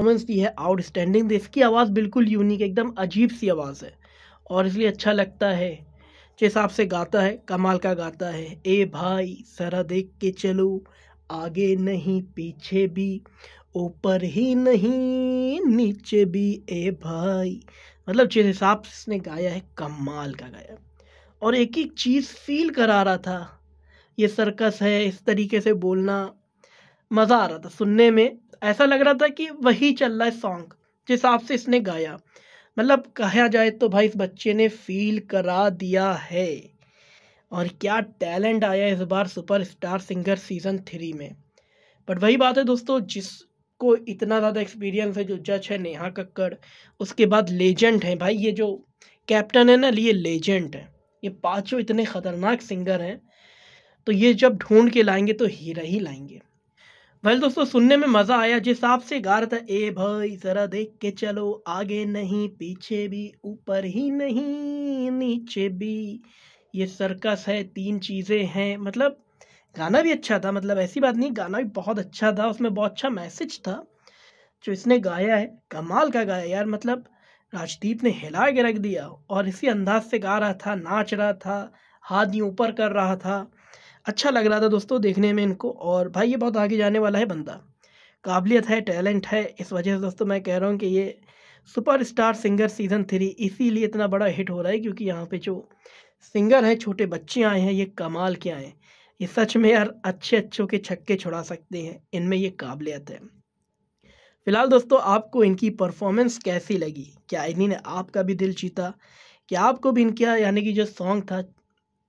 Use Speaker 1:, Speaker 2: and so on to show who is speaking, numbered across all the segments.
Speaker 1: performance दी है outstanding दी इसकी आवाज़ बिल्कुल यूनिक एकदम अजीब सी आवाज़ है और इसलिए अच्छा लगता है जिस हिसाब से गाता है कमाल का गाता है ए भाई सरा देख के चलो आगे नहीं पीछे भी ऊपर ही नहीं नीचे भी ए भाई मतलब जिस हिसाब से इसने गाया है कमाल का गाया और एक एक चीज़ फील करा रहा था ये सर्कस है इस तरीके से बोलना मज़ा आ रहा था सुनने में ऐसा लग रहा था कि वही चल रहा है सॉन्ग जिस हिसाब से इसने गाया मतलब कहा जाए तो भाई इस बच्चे ने फील करा दिया है और क्या टैलेंट आया इस बार superstar singer season three में बट वही बात है दोस्तों जिसको इतना ज़्यादा एक्सपीरियंस है जो जज है नेहा कक्कड़ उसके बाद लेजेंड है भाई ये जो कैप्टन है ना ये लेजेंड है ये पाँचों इतने ख़तरनाक सिंगर हैं तो ये जब ढूंढ के लाएंगे तो हीरा ही लाएंगे वेल दोस्तों सुनने में मजा आया जिस हिसाब से गा रहा था ए भाई जरा देख के चलो आगे नहीं पीछे भी ऊपर ही नहीं नीचे भी ये सर्कस है तीन चीज़ें हैं मतलब गाना भी अच्छा था मतलब ऐसी बात नहीं गाना भी बहुत अच्छा था उसमें बहुत अच्छा मैसेज था जो इसने गाया है कमाल का गाया यार मतलब राजदीप ने हिला के रख दिया और इसी अंदाज से गा रहा था नाच रहा था हाथ यूँ ऊपर कर रहा था अच्छा लग रहा था दोस्तों देखने में इनको और भाई ये बहुत आगे जाने वाला है बंदा काबिलियत है टैलेंट है इस वजह से दोस्तों मैं कह रहा हूँ कि ये superstar singer season three इसीलिए इतना बड़ा हिट हो रहा है क्योंकि यहाँ पे जो सिंगर हैं छोटे बच्चे आए हैं ये कमाल के आए हैं ये सच में यार अच्छे अच्छों के छक्के छुड़ा सकते हैं इनमें ये काबिलियत है फिलहाल दोस्तों आपको इनकी परफॉर्मेंस कैसी लगी क्या इन्हीं ने आपका भी दिल जीता क्या आपको भी इनका यानी कि जो सॉन्ग था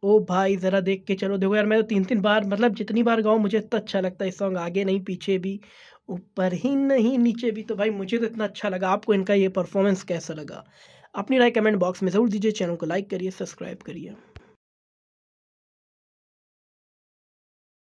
Speaker 1: ओ भाई ज़रा देख के चलो देखो यार मैं तो तीन तीन बार मतलब जितनी बार गाऊँ मुझे इतना अच्छा लगता है सॉन्ग आगे नहीं पीछे भी ऊपर ही नहीं नीचे भी तो भाई मुझे तो इतना अच्छा लगा आपको इनका ये परफॉर्मेंस कैसा लगा अपनी राय कमेंट बॉक्स में ज़रूर दीजिए चैनल को लाइक करिए सब्सक्राइब करिए